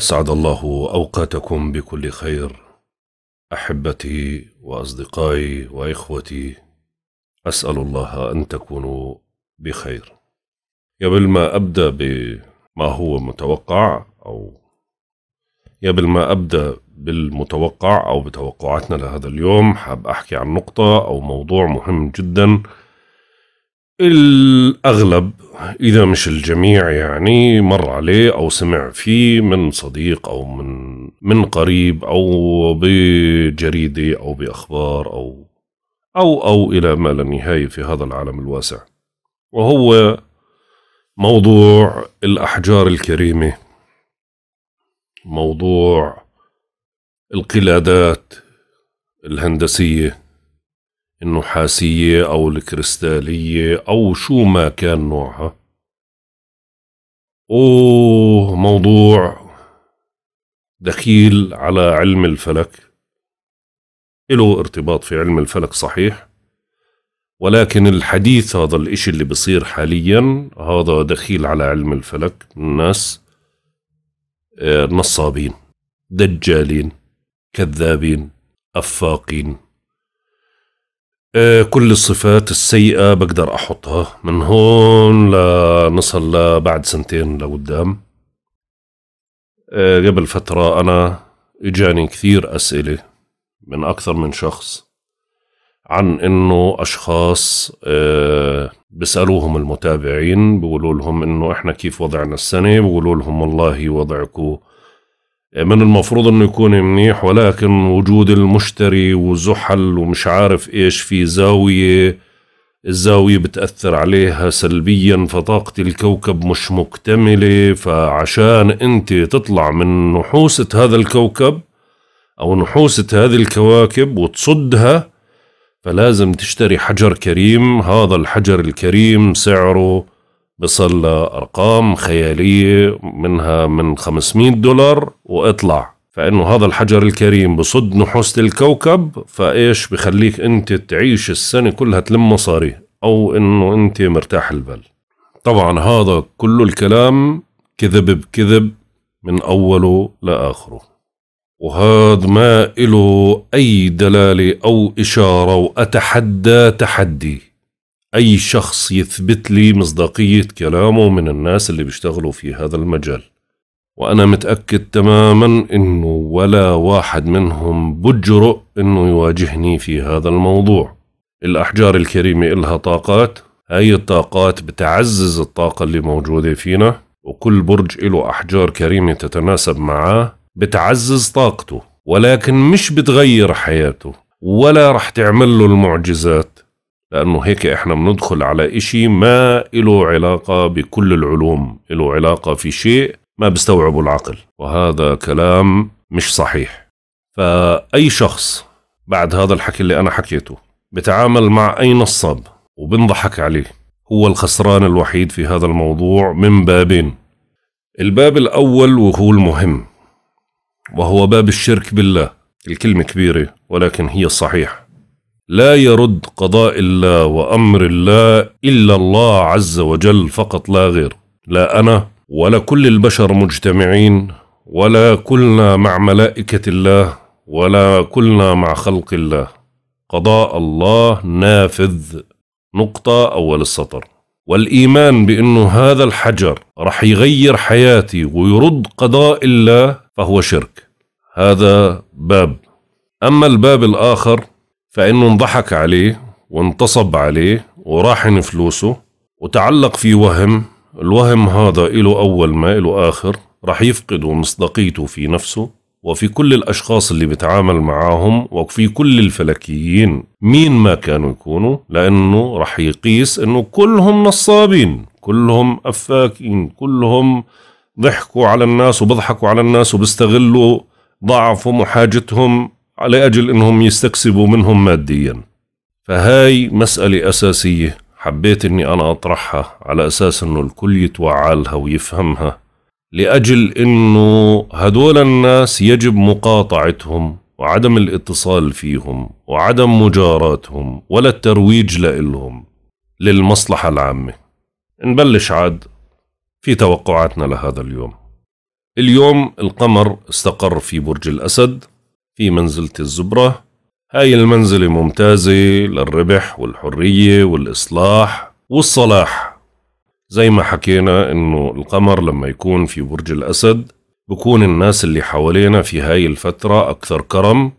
أسعد الله أوقاتكم بكل خير أحبتي وأصدقائي وإخوتي أسأل الله أن تكونوا بخير قبل ما أبدأ بما هو متوقع أو قبل ما أبدأ بالمتوقع أو بتوقعاتنا لهذا اليوم حاب أحكي عن نقطة أو موضوع مهم جدا الأغلب إذا مش الجميع يعني مر عليه أو سمع فيه من صديق أو من من قريب أو بجريدة أو بأخبار أو أو أو إلى ما لا نهاية في هذا العالم الواسع وهو موضوع الأحجار الكريمة موضوع القلادات الهندسية النحاسية أو الكريستالية أو شو ما كان نوعها أوه موضوع دخيل على علم الفلك له ارتباط في علم الفلك صحيح ولكن الحديث هذا الإشي اللي بصير حاليا هذا دخيل على علم الفلك الناس آه، نصابين دجالين كذابين أفاقين آه، كل الصفات السيئة بقدر أحطها من هون لنصل لبعد سنتين لقدام آه، قبل فترة أنا إجاني كثير أسئلة من أكثر من شخص عن إنه أشخاص آه، بسألوهم المتابعين بيقولوا لهم إنه إحنا كيف وضعنا السنة بيقولوا لهم والله وضعكم من المفروض انه يكون منيح ولكن وجود المشتري وزحل ومش عارف ايش في زاويه الزاويه بتاثر عليها سلبيا فطاقه الكوكب مش مكتمله فعشان انت تطلع من نحوسه هذا الكوكب او نحوسه هذه الكواكب وتصدها فلازم تشتري حجر كريم هذا الحجر الكريم سعره بصل أرقام خيالية منها من 500 دولار وإطلع فإنه هذا الحجر الكريم بصد نحوس الكوكب فإيش بخليك أنت تعيش السنة كلها تلم مصاري أو إنه أنت مرتاح البال طبعا هذا كل الكلام كذب بكذب من أوله لآخره وهذا ما إله أي دلالة أو إشارة وأتحدى تحدي أي شخص يثبت لي مصداقية كلامه من الناس اللي بيشتغلوا في هذا المجال وأنا متأكد تماما إنه ولا واحد منهم بجرؤ إنه يواجهني في هذا الموضوع الأحجار الكريمة إلها طاقات هاي الطاقات بتعزز الطاقة اللي موجودة فينا وكل برج له أحجار كريمة تتناسب معاه بتعزز طاقته ولكن مش بتغير حياته ولا رح تعمل له المعجزات لأنه هيك إحنا بندخل على إشي ما إله علاقة بكل العلوم إله علاقة في شيء ما بيستوعبه العقل وهذا كلام مش صحيح فأي شخص بعد هذا الحكي اللي أنا حكيته بتعامل مع أي نصاب وبنضحك عليه هو الخسران الوحيد في هذا الموضوع من بابين الباب الأول وهو المهم وهو باب الشرك بالله الكلمة كبيرة ولكن هي الصحيح لا يرد قضاء الله وأمر الله إلا الله عز وجل فقط لا غير لا أنا ولا كل البشر مجتمعين ولا كلنا مع ملائكة الله ولا كلنا مع خلق الله قضاء الله نافذ نقطة أول السطر والإيمان بأنه هذا الحجر رح يغير حياتي ويرد قضاء الله فهو شرك هذا باب أما الباب الآخر فإنه انضحك عليه وانتصب عليه وراحن فلوسه وتعلق في وهم الوهم هذا إله أول ما إله آخر رح يفقد مصداقيته في نفسه وفي كل الأشخاص اللي بتعامل معاهم وفي كل الفلكيين مين ما كانوا يكونوا لأنه رح يقيس أنه كلهم نصابين كلهم أفاكين كلهم ضحكوا على الناس وبضحكوا على الناس وبيستغلوا ضعفهم وحاجتهم لأجل أنهم يستكسبوا منهم ماديا فهاي مسألة أساسية حبيت أني أنا أطرحها على أساس أنه الكل يتوعالها ويفهمها لأجل أنه هدول الناس يجب مقاطعتهم وعدم الاتصال فيهم وعدم مجاراتهم ولا الترويج لإلهم للمصلحة العامة نبلش عاد في توقعاتنا لهذا اليوم اليوم القمر استقر في برج الأسد في منزلة الزبرة هاي المنزلة ممتازة للربح والحرية والإصلاح والصلاح زي ما حكينا إنه القمر لما يكون في برج الأسد بكون الناس اللي حوالينا في هاي الفترة أكثر كرم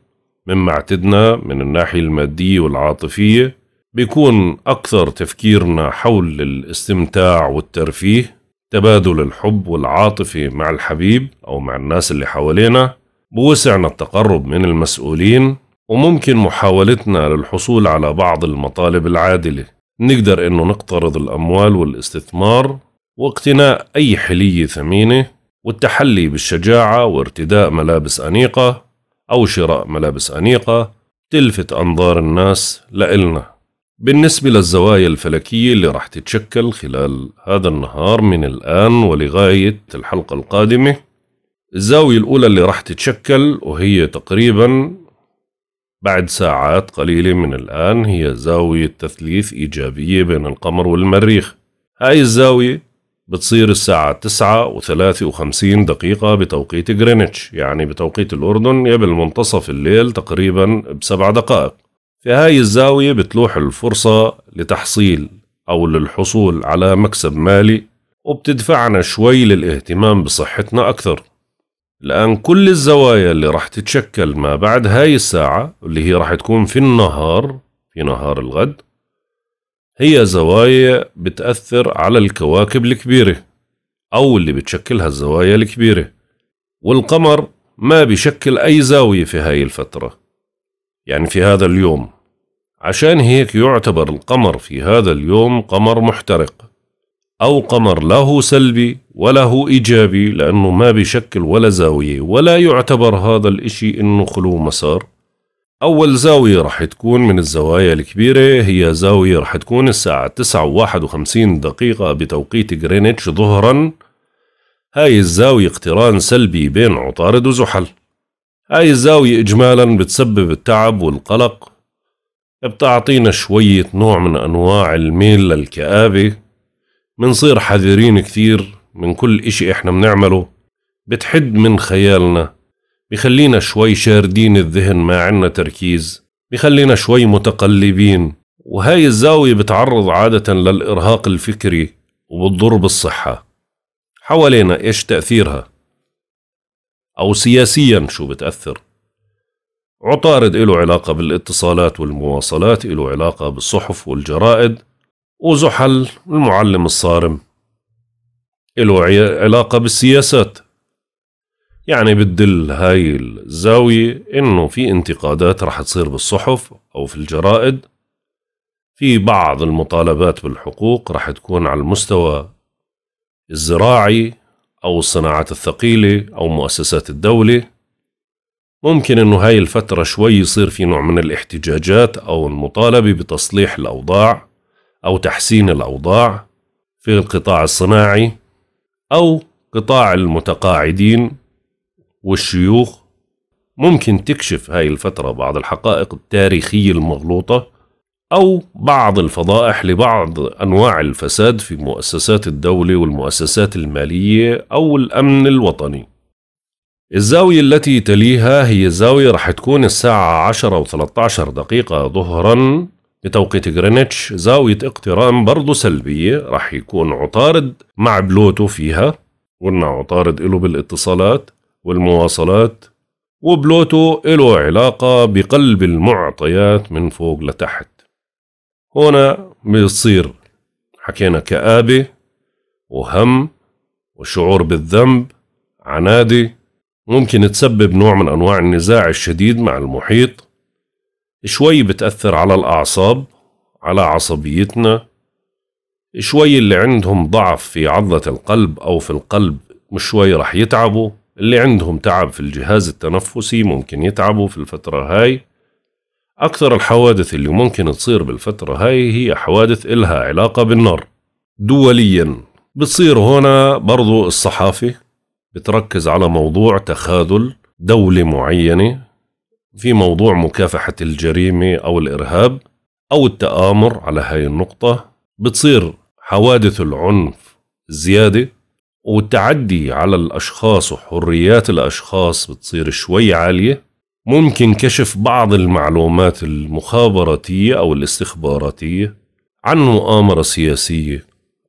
مما اعتدنا من الناحية المادية والعاطفية بيكون أكثر تفكيرنا حول الاستمتاع والترفيه تبادل الحب والعاطفة مع الحبيب أو مع الناس اللي حوالينا بوسعنا التقرب من المسؤولين وممكن محاولتنا للحصول على بعض المطالب العادلة نقدر إنه نقترض الأموال والاستثمار واقتناء أي حلية ثمينة والتحلي بالشجاعة وارتداء ملابس أنيقة أو شراء ملابس أنيقة تلفت أنظار الناس لإلنا بالنسبة للزوايا الفلكية اللي راح تتشكل خلال هذا النهار من الآن ولغاية الحلقة القادمة الزاوية الأولى اللي راح تتشكل وهي تقريبا بعد ساعات قليلة من الآن هي زاوية تثليث إيجابية بين القمر والمريخ هاي الزاوية بتصير الساعة تسعة وثلاثة وخمسين دقيقة بتوقيت غرينتش يعني بتوقيت الأردن قبل منتصف الليل تقريبا بسبع دقائق في هاي الزاوية بتلوح الفرصة لتحصيل أو للحصول على مكسب مالي وبتدفعنا شوي للاهتمام بصحتنا أكثر الآن كل الزوايا اللي راح تتشكل ما بعد هاي الساعة اللي هي راح تكون في النهار في نهار الغد هي زوايا بتأثر على الكواكب الكبيرة أو اللي بتشكلها الزوايا الكبيرة والقمر ما بيشكل أي زاوية في هاي الفترة يعني في هذا اليوم عشان هيك يعتبر القمر في هذا اليوم قمر محترق أو قمر لا هو سلبي ولا هو إيجابي لأنه ما بيشكل ولا زاوية ولا يعتبر هذا الإشي إنه خلو مسار أول زاوية رح تكون من الزوايا الكبيرة هي زاوية رح تكون الساعة تسعة وواحد وخمسين دقيقة بتوقيت غرينتش ظهرا هاي الزاوية اقتران سلبي بين عطارد وزحل هاي الزاوية إجمالا بتسبب التعب والقلق بتعطينا شوية نوع من أنواع الميل للكآبة منصير حذرين كثير من كل إشي إحنا بنعمله بتحد من خيالنا بخلينا شوي شاردين الذهن ما عنا تركيز بخلينا شوي متقلبين وهاي الزاوية بتعرض عادة للإرهاق الفكري وبتضر بالصحة حوالينا إيش تأثيرها أو سياسيا شو بتأثر عطارد إله علاقة بالاتصالات والمواصلات إله علاقة بالصحف والجرائد وزحل المعلم الصارم إلو علاقة بالسياسات يعني بتدل هاي الزاوية إنه في انتقادات رح تصير بالصحف أو في الجرائد في بعض المطالبات بالحقوق رح تكون على المستوى الزراعي أو الصناعات الثقيلة أو مؤسسات الدولة ممكن إنه هاي الفترة شوي يصير في نوع من الاحتجاجات أو المطالبة بتصليح الأوضاع أو تحسين الأوضاع في القطاع الصناعي أو قطاع المتقاعدين والشيوخ ممكن تكشف هاي الفترة بعض الحقائق التاريخية المغلوطة أو بعض الفضائح لبعض أنواع الفساد في مؤسسات الدولة والمؤسسات المالية أو الأمن الوطني الزاوية التي تليها هي زاوية رح تكون الساعة 10 و 13 دقيقة ظهرا بتوقيت غرينتش زاوية اقتران برضه سلبية رح يكون عطارد مع بلوتو فيها قلنا عطارد له بالاتصالات والمواصلات وبلوتو له علاقة بقلب المعطيات من فوق لتحت هنا بيصير حكينا كآبة وهم وشعور بالذنب عنادي ممكن تسبب نوع من أنواع النزاع الشديد مع المحيط شوي بتأثر على الأعصاب على عصبيتنا شوي اللي عندهم ضعف في عضلة القلب أو في القلب مش شوي رح يتعبوا اللي عندهم تعب في الجهاز التنفسي ممكن يتعبوا في الفترة هاي أكثر الحوادث اللي ممكن تصير بالفترة هاي هي حوادث إلها علاقة بالنار دوليا بتصير هنا برضو الصحافة بتركز على موضوع تخاذل دولة معينة في موضوع مكافحة الجريمة أو الإرهاب أو التآمر على هاي النقطة بتصير حوادث العنف زيادة والتعدي على الأشخاص وحريات الأشخاص بتصير شوي عالية ممكن كشف بعض المعلومات المخابراتية أو الاستخباراتية عن مؤامرة سياسية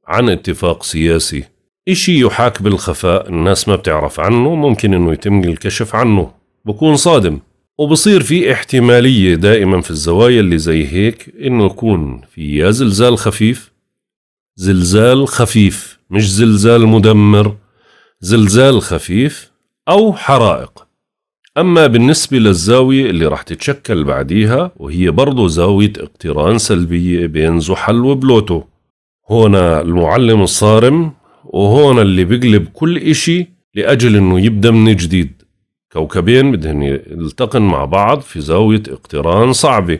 عن اتفاق سياسي إشي يحاك بالخفاء الناس ما بتعرف عنه ممكن إنه يتم الكشف عنه بكون صادم وبصير في احتمالية دائما في الزوايا اللي زي هيك انه يكون في يا زلزال خفيف زلزال خفيف مش زلزال مدمر زلزال خفيف او حرائق اما بالنسبة للزاوية اللي راح تتشكل بعديها وهي برضو زاوية اقتران سلبية بين زحل وبلوتو هنا المعلم الصارم وهون اللي بقلب كل اشي لأجل انه يبدأ من جديد كوكبين بدهن يلتقن مع بعض في زاوية اقتران صعبة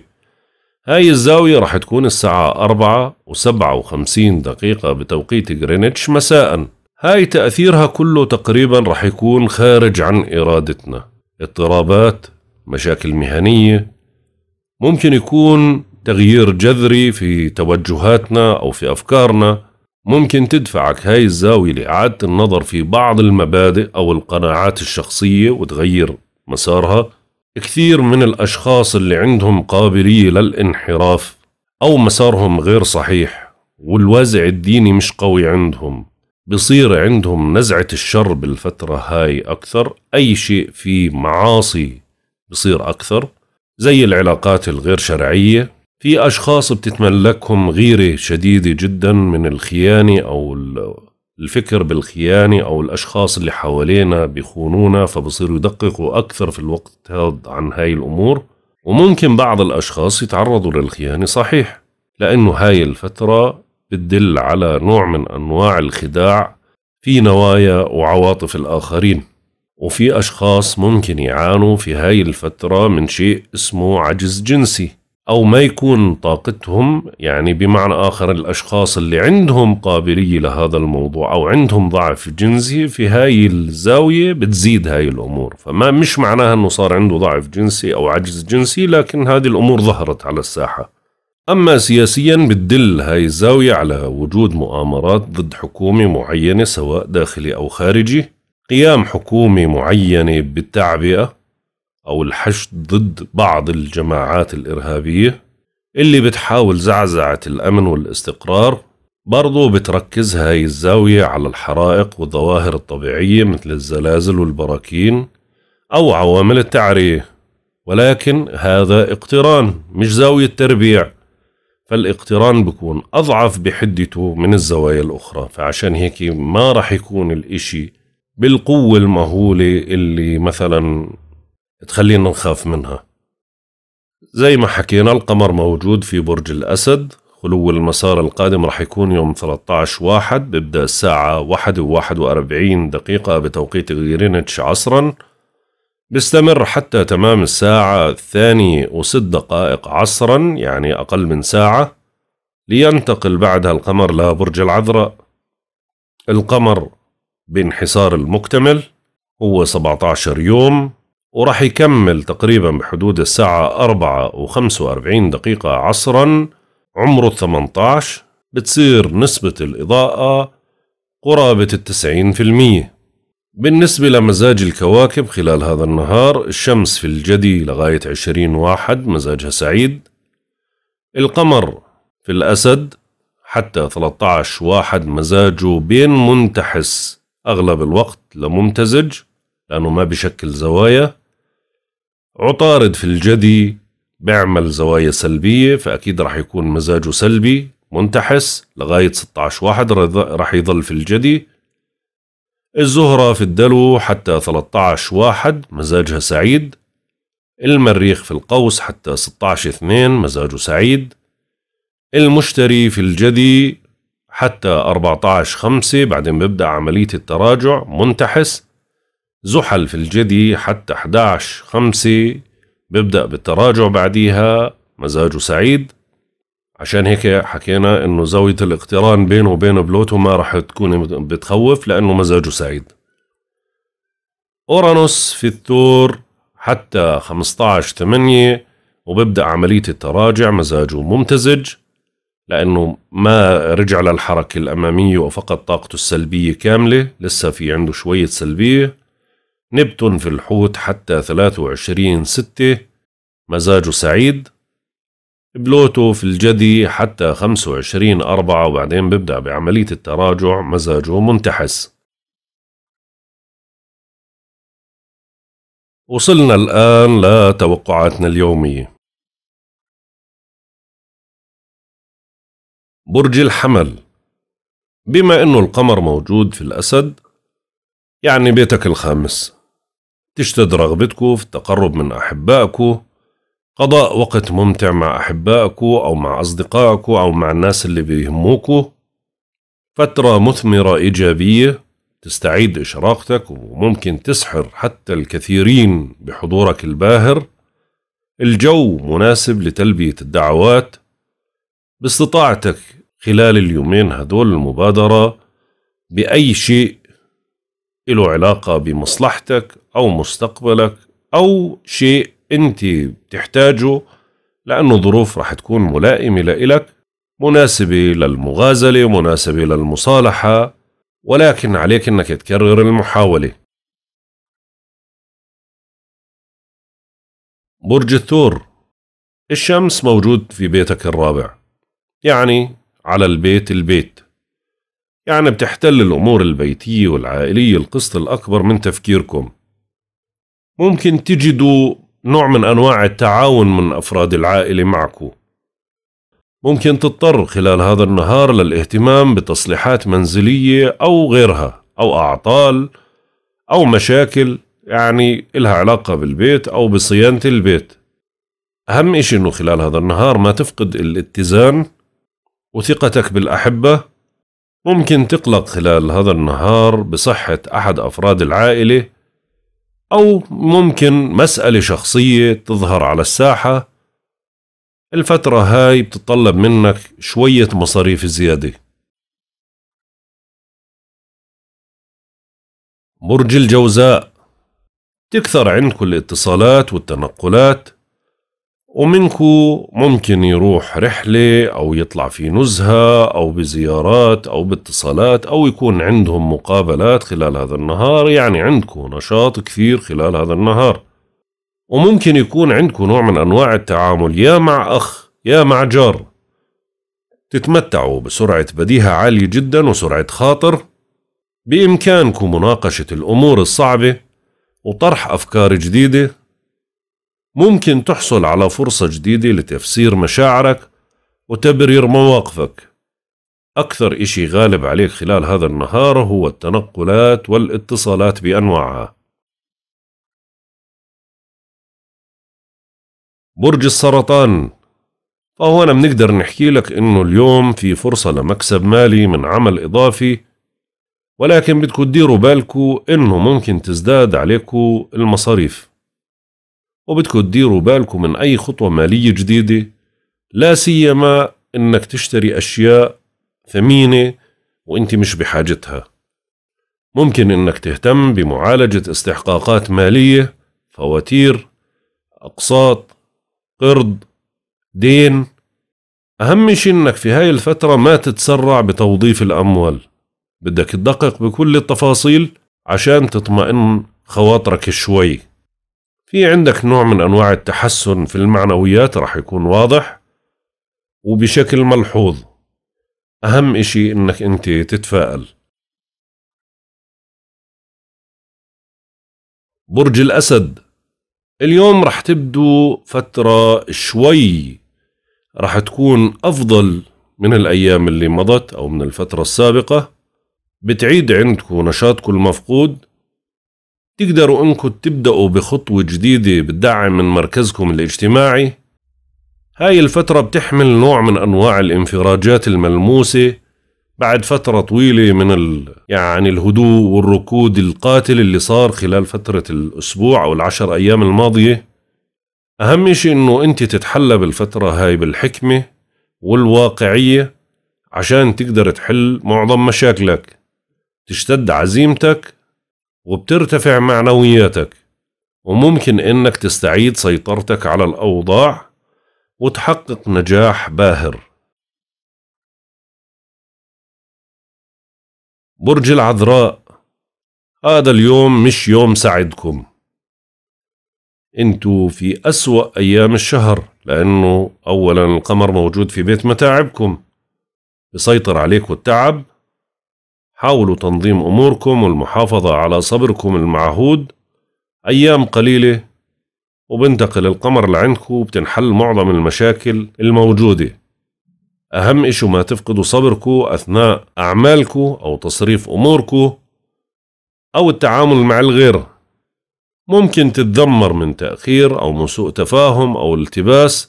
هاي الزاوية رح تكون الساعة أربعة وسبعة وخمسين دقيقة بتوقيت غرينتش مساء هاي تأثيرها كله تقريبا رح يكون خارج عن إرادتنا اضطرابات مشاكل مهنية ممكن يكون تغيير جذري في توجهاتنا أو في أفكارنا ممكن تدفعك هاي الزاوية لإعادة النظر في بعض المبادئ أو القناعات الشخصية وتغير مسارها كثير من الأشخاص اللي عندهم قابلية للانحراف أو مسارهم غير صحيح والوازع الديني مش قوي عندهم بصير عندهم نزعة الشر بالفترة هاي أكثر أي شيء فيه معاصي بصير أكثر زي العلاقات الغير شرعية في أشخاص بتتملكهم غيرة شديدة جدا من الخيانة أو الفكر بالخيانة أو الأشخاص اللي حوالينا بيخونونا فبصيروا يدققوا أكثر في الوقت هذا عن هاي الأمور وممكن بعض الأشخاص يتعرضوا للخيانة صحيح لأنه هاي الفترة بتدل على نوع من أنواع الخداع في نوايا وعواطف الآخرين وفي أشخاص ممكن يعانوا في هاي الفترة من شيء اسمه عجز جنسي أو ما يكون طاقتهم يعني بمعنى آخر الأشخاص اللي عندهم قابلية لهذا الموضوع أو عندهم ضعف جنسي في هاي الزاوية بتزيد هاي الأمور فما مش معناها أنه صار عنده ضعف جنسي أو عجز جنسي لكن هذه الأمور ظهرت على الساحة أما سياسيا بتدل هاي الزاوية على وجود مؤامرات ضد حكومة معينة سواء داخلي أو خارجي قيام حكومة معينة بالتعبئة أو الحشد ضد بعض الجماعات الإرهابية اللي بتحاول زعزعة الأمن والاستقرار برضو بتركز هاي الزاوية على الحرائق والظواهر الطبيعية مثل الزلازل والبراكين أو عوامل التعرية ولكن هذا اقتران مش زاوية تربيع فالاقتران بيكون أضعف بحدته من الزوايا الأخرى فعشان هيك ما رح يكون الإشي بالقوة المهولة اللي مثلا تخلينا نخاف منها زي ما حكينا القمر موجود في برج الأسد خلو المسار القادم رح يكون يوم 13 واحد بيبدأ الساعة واحد وواحد وأربعين دقيقة بتوقيت غرينتش عصرا بيستمر حتى تمام الساعة الثانية وست دقائق عصرا يعني أقل من ساعة لينتقل بعدها القمر لبرج العذراء القمر بانحسار المكتمل هو 17 يوم وراح يكمل تقريبا بحدود الساعة 4 و 45 دقيقة عصرا عمره 18 بتصير نسبة الإضاءة قرابة التسعين في المية بالنسبة لمزاج الكواكب خلال هذا النهار الشمس في الجدي لغاية عشرين واحد مزاجها سعيد القمر في الأسد حتى 13 واحد مزاجه بين منتحس أغلب الوقت لممتزج لأنه ما بشكل زوايا عطارد في الجدي بيعمل زوايا سلبية فأكيد رح يكون مزاجه سلبي منتحس لغاية 16 واحد رح يظل في الجدي الزهرة في الدلو حتى 13 واحد مزاجها سعيد المريخ في القوس حتى 16 اثنين مزاجه سعيد المشتري في الجدي حتى 14 خمسة بعدين بيبدأ عملية التراجع منتحس زحل في الجدي حتى 11 5 بيبدأ بالتراجع بعديها مزاجه سعيد عشان هيك حكينا انه زاوية الاقتران بينه وبين بلوتو ما راح تكون بتخوف لانه مزاجه سعيد اورانوس في الثور حتى 15 8 وببدأ عملية التراجع مزاجه ممتزج لأنه ما رجع للحركة الأمامية وفقد طاقته السلبية كاملة لسه في عنده شوية سلبية نبت في الحوت حتى 23 ستة مزاجه سعيد بلوتو في الجدي حتى 25 أربعة وبعدين ببدأ بعملية التراجع مزاجه منتحس وصلنا الآن لتوقعاتنا اليومية برج الحمل بما أنه القمر موجود في الأسد يعني بيتك الخامس تشتد رغبتكو في التقرب من أحبائكو قضاء وقت ممتع مع أحبائكو أو مع أصدقائكو أو مع الناس اللي بيهموكو فترة مثمرة إيجابية تستعيد إشراقتك وممكن تسحر حتى الكثيرين بحضورك الباهر الجو مناسب لتلبية الدعوات باستطاعتك خلال اليومين هدول المبادرة بأي شيء له علاقة بمصلحتك أو مستقبلك أو شيء أنت بتحتاجه لأنه ظروف رح تكون ملائمة لإلك مناسبة للمغازلة مناسبة للمصالحة ولكن عليك أنك تكرر المحاولة برج الثور الشمس موجود في بيتك الرابع يعني على البيت البيت يعني بتحتل الأمور البيتية والعائلية القسط الأكبر من تفكيركم ممكن تجدوا نوع من أنواع التعاون من أفراد العائلة معكم ممكن تضطر خلال هذا النهار للاهتمام بتصليحات منزلية أو غيرها أو أعطال أو مشاكل يعني إلها علاقة بالبيت أو بصيانة البيت أهم إشي أنه خلال هذا النهار ما تفقد الاتزان وثقتك بالأحبة ممكن تقلق خلال هذا النهار بصحة أحد أفراد العائلة أو ممكن مسألة شخصية تظهر على الساحة الفترة هاي بتطلب منك شوية مصاريف زيادة برج الجوزاء تكثر عندكم الاتصالات والتنقلات ومنكو ممكن يروح رحلة أو يطلع في نزهة أو بزيارات أو باتصالات أو يكون عندهم مقابلات خلال هذا النهار يعني عندكو نشاط كثير خلال هذا النهار وممكن يكون عندكو نوع من أنواع التعامل يا مع أخ يا مع جار تتمتعوا بسرعة بديهة عالية جدا وسرعة خاطر بإمكانكم مناقشة الأمور الصعبة وطرح أفكار جديدة ممكن تحصل على فرصة جديدة لتفسير مشاعرك وتبرير مواقفك أكثر إشي غالب عليك خلال هذا النهار هو التنقلات والاتصالات بأنواعها برج السرطان فهنا بنقدر نحكي لك إنه اليوم في فرصة لمكسب مالي من عمل إضافي ولكن بدكم تديروا بالكم إنه ممكن تزداد عليكم المصاريف وبدكم تديروا بالكم من أي خطوة مالية جديدة لا سيما إنك تشتري أشياء ثمينة وإنت مش بحاجتها ممكن إنك تهتم بمعالجة استحقاقات مالية فواتير أقساط قرض دين أهم شيء إنك في هاي الفترة ما تتسرع بتوظيف الأموال بدك تدقق بكل التفاصيل عشان تطمئن خواطرك شوي في عندك نوع من أنواع التحسن في المعنويات راح يكون واضح وبشكل ملحوظ أهم إشي إنك أنت تتفائل برج الأسد اليوم رح تبدو فترة شوي رح تكون أفضل من الأيام اللي مضت أو من الفترة السابقة بتعيد عندكم نشاطكم المفقود تقدروا انكم تبدأوا بخطوة جديدة بتدعم من مركزكم الاجتماعي هاي الفترة بتحمل نوع من أنواع الانفراجات الملموسة بعد فترة طويلة من ال... يعني الهدوء والركود القاتل اللي صار خلال فترة الأسبوع أو العشر أيام الماضية أهم شيء إنه أنت تتحلى بالفترة هاي بالحكمة والواقعية عشان تقدر تحل معظم مشاكلك تشتد عزيمتك وبترتفع معنوياتك وممكن إنك تستعيد سيطرتك على الأوضاع وتحقق نجاح باهر برج العذراء هذا اليوم مش يوم سعدكم انتوا في أسوأ أيام الشهر لأنه أولا القمر موجود في بيت متاعبكم بيسيطر عليكم التعب حاولوا تنظيم أموركم والمحافظة على صبركم المعهود أيام قليلة وبنتقل القمر لعندكم وبتنحل معظم المشاكل الموجودة أهم إشي ما تفقدوا صبركم أثناء أعمالكم أو تصريف أموركم أو التعامل مع الغير ممكن تتذمر من تأخير أو من سوء تفاهم أو التباس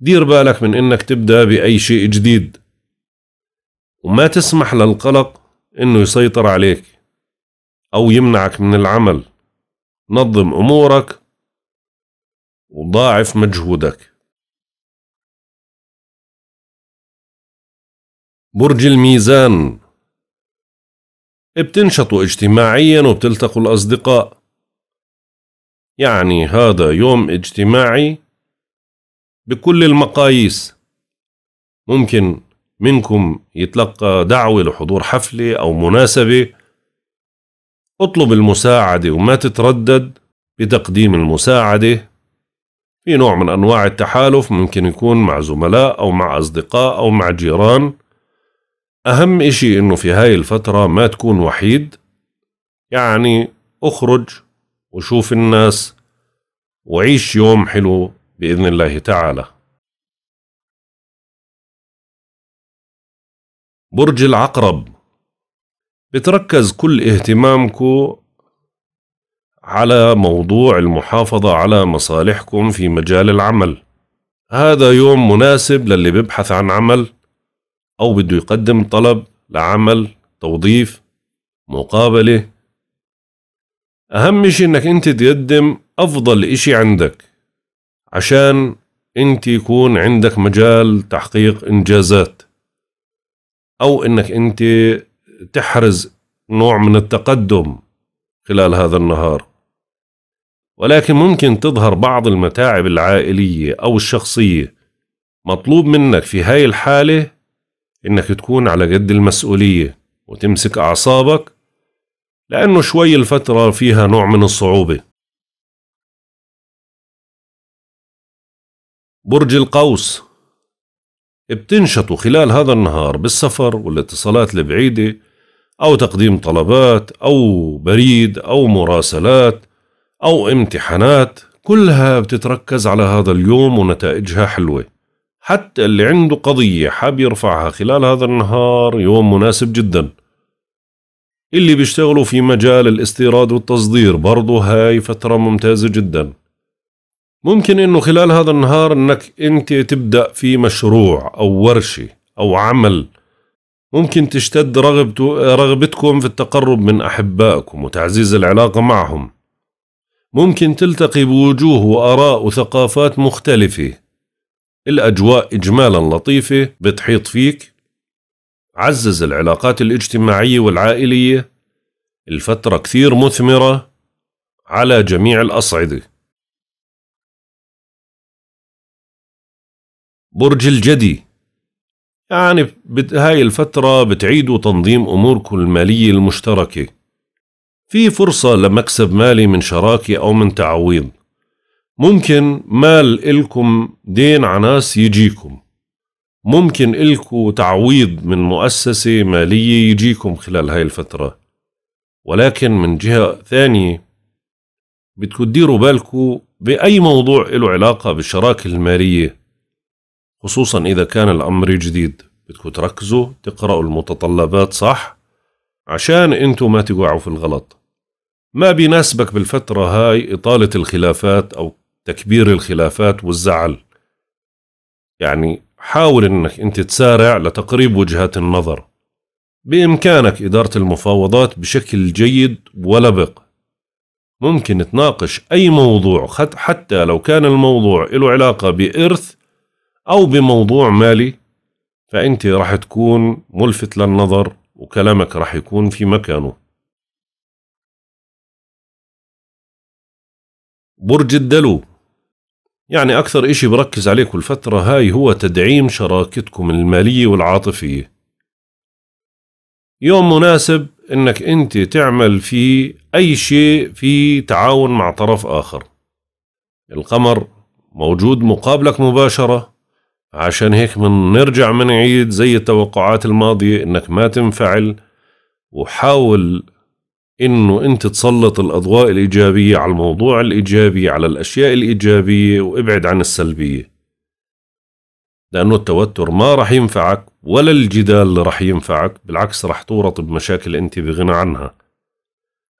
دير بالك من إنك تبدأ بأي شيء جديد وما تسمح للقلق إنه يسيطر عليك أو يمنعك من العمل نظم أمورك وضاعف مجهودك برج الميزان بتنشطوا اجتماعيا وبتلتقوا الأصدقاء يعني هذا يوم اجتماعي بكل المقاييس ممكن منكم يتلقى دعوة لحضور حفلة أو مناسبة اطلب المساعدة وما تتردد بتقديم المساعدة في نوع من أنواع التحالف ممكن يكون مع زملاء أو مع أصدقاء أو مع جيران أهم إشي إنه في هاي الفترة ما تكون وحيد يعني أخرج وشوف الناس وعيش يوم حلو بإذن الله تعالى برج العقرب بتركز كل اهتمامكم على موضوع المحافظة على مصالحكم في مجال العمل هذا يوم مناسب للي بيبحث عن عمل أو بده يقدم طلب لعمل توظيف مقابلة أهم شيء إنك أنت تقدم أفضل إشي عندك عشان أنت يكون عندك مجال تحقيق إنجازات او انك انت تحرز نوع من التقدم خلال هذا النهار ولكن ممكن تظهر بعض المتاعب العائليه او الشخصيه مطلوب منك في هاي الحاله انك تكون على قد المسؤوليه وتمسك اعصابك لانه شوي الفتره فيها نوع من الصعوبه برج القوس بتنشطوا خلال هذا النهار بالسفر والاتصالات البعيدة أو تقديم طلبات أو بريد أو مراسلات أو امتحانات كلها بتتركز على هذا اليوم ونتائجها حلوة حتى اللي عنده قضية حاب يرفعها خلال هذا النهار يوم مناسب جدا اللي بيشتغلوا في مجال الاستيراد والتصدير برضو هاي فترة ممتازة جداً ممكن انه خلال هذا النهار انك انت تبدا في مشروع او ورشه او عمل ممكن تشتد رغبته رغبتكم في التقرب من احبائكم وتعزيز العلاقه معهم ممكن تلتقي بوجوه واراء وثقافات مختلفه الاجواء اجمالا لطيفه بتحيط فيك عزز العلاقات الاجتماعيه والعائليه الفتره كثير مثمره على جميع الاصعده برج الجدي يعني بهاي الفترة بتعيدوا تنظيم أموركم المالية المشتركة في فرصة لمكسب مالي من شراكة أو من تعويض ممكن مال إلكم دين عناس يجيكم ممكن إلكم تعويض من مؤسسة مالية يجيكم خلال هاي الفترة ولكن من جهة ثانية بتكون ديروا بالكم بأي موضوع له علاقة بالشراكة المالية خصوصا إذا كان الأمر جديد بدكم تركزوا تقرأوا المتطلبات صح عشان انتوا ما تقعوا في الغلط ما بيناسبك بالفترة هاي إطالة الخلافات أو تكبير الخلافات والزعل يعني حاول انك انت تسارع لتقريب وجهات النظر بإمكانك إدارة المفاوضات بشكل جيد ولبق ممكن تناقش أي موضوع حتى لو كان الموضوع له علاقة بإرث أو بموضوع مالي فأنت راح تكون ملفت للنظر وكلامك راح يكون في مكانه برج الدلو يعني أكثر إشي بركز عليه كل فترة هاي هو تدعيم شراكتكم المالية والعاطفية يوم مناسب إنك أنت تعمل فيه أي شيء في تعاون مع طرف آخر القمر موجود مقابلك مباشرة عشان هيك من نرجع من عيد زي التوقعات الماضية انك ما تنفعل وحاول انه انت تسلط الاضواء الايجابية على الموضوع الايجابي على الاشياء الايجابية وابعد عن السلبية لانه التوتر ما رح ينفعك ولا الجدال اللي ينفعك بالعكس رح تورط بمشاكل انت بغنى عنها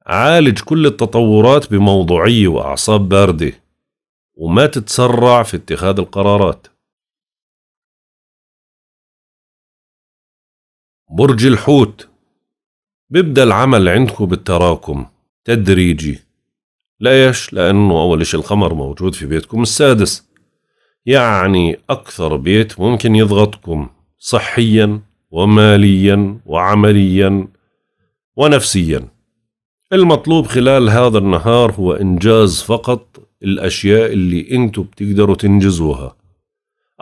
عالج كل التطورات بموضوعية واعصاب باردة وما تتسرع في اتخاذ القرارات برج الحوت بيبدأ العمل عندكم بالتراكم تدريجي ليش؟ لأنه أول شيء القمر موجود في بيتكم السادس يعني أكثر بيت ممكن يضغطكم صحيا وماليا وعمليا ونفسيا المطلوب خلال هذا النهار هو إنجاز فقط الأشياء اللي أنتوا بتقدروا تنجزوها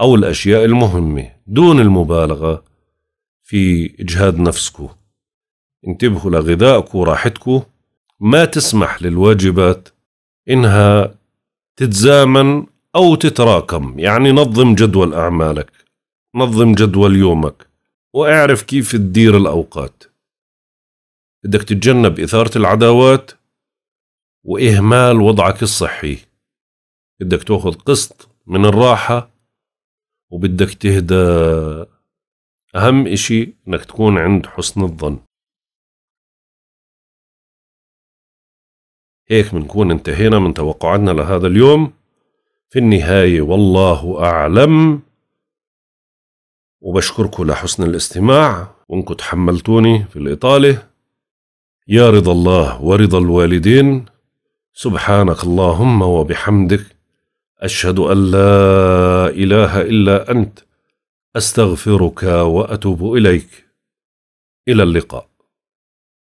أو الأشياء المهمة دون المبالغة في إجهاد نفسكو انتبهوا لغذائكو وراحتكو ما تسمح للواجبات إنها تتزامن أو تتراكم يعني نظم جدول أعمالك نظم جدول يومك واعرف كيف تدير الأوقات بدك تتجنب إثارة العداوات وإهمال وضعك الصحي بدك تاخذ قسط من الراحة وبدك تهدى أهم إشي إنك تكون عند حسن الظن هيك بنكون انتهينا من توقعاتنا لهذا اليوم في النهاية والله أعلم وبشكركم لحسن الاستماع وانكم تحملتوني في الإطالة يا رضا الله ورضا الوالدين سبحانك اللهم وبحمدك أشهد أن لا إله إلا أنت استغفرك واتوب اليك الى اللقاء